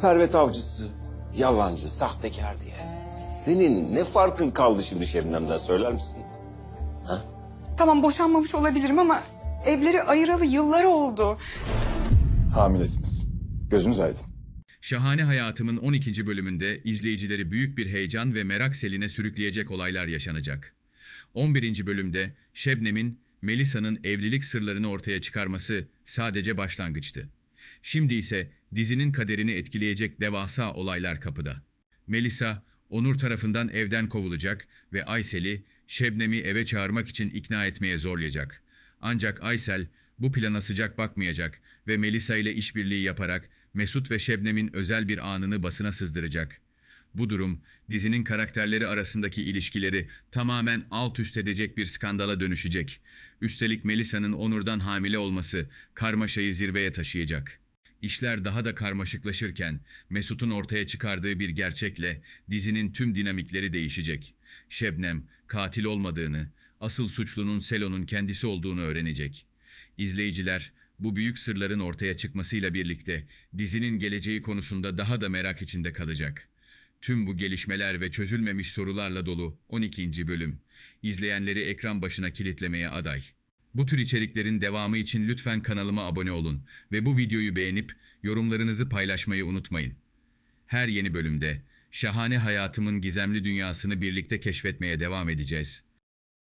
servet avcısı, yalancı, sahtekar diye. Senin ne farkın kaldı şimdi Şebnem'den söyler misin? Ha? Tamam boşanmamış olabilirim ama evleri ayıralı yıllar oldu. Hamilesiniz. Gözünüz aydın. Şahane Hayatım'ın 12. bölümünde izleyicileri büyük bir heyecan ve merak seline sürükleyecek olaylar yaşanacak. 11. bölümde Şebnem'in Melisa'nın evlilik sırlarını ortaya çıkarması sadece başlangıçtı. Şimdi ise dizinin kaderini etkileyecek devasa olaylar kapıda. Melisa, Onur tarafından evden kovulacak ve Aysel'i, Şebnem'i eve çağırmak için ikna etmeye zorlayacak. Ancak Aysel bu plana sıcak bakmayacak ve Melisa ile işbirliği yaparak Mesut ve Şebnem'in özel bir anını basına sızdıracak. Bu durum dizinin karakterleri arasındaki ilişkileri tamamen alt üst edecek bir skandala dönüşecek. Üstelik Melisa'nın Onur'dan hamile olması karmaşayı zirveye taşıyacak. İşler daha da karmaşıklaşırken Mesut'un ortaya çıkardığı bir gerçekle dizinin tüm dinamikleri değişecek. Şebnem katil olmadığını, asıl suçlunun Selon'un kendisi olduğunu öğrenecek. İzleyiciler bu büyük sırların ortaya çıkmasıyla birlikte dizinin geleceği konusunda daha da merak içinde kalacak. Tüm bu gelişmeler ve çözülmemiş sorularla dolu 12. bölüm. İzleyenleri ekran başına kilitlemeye aday. Bu tür içeriklerin devamı için lütfen kanalıma abone olun ve bu videoyu beğenip yorumlarınızı paylaşmayı unutmayın. Her yeni bölümde şahane hayatımın gizemli dünyasını birlikte keşfetmeye devam edeceğiz.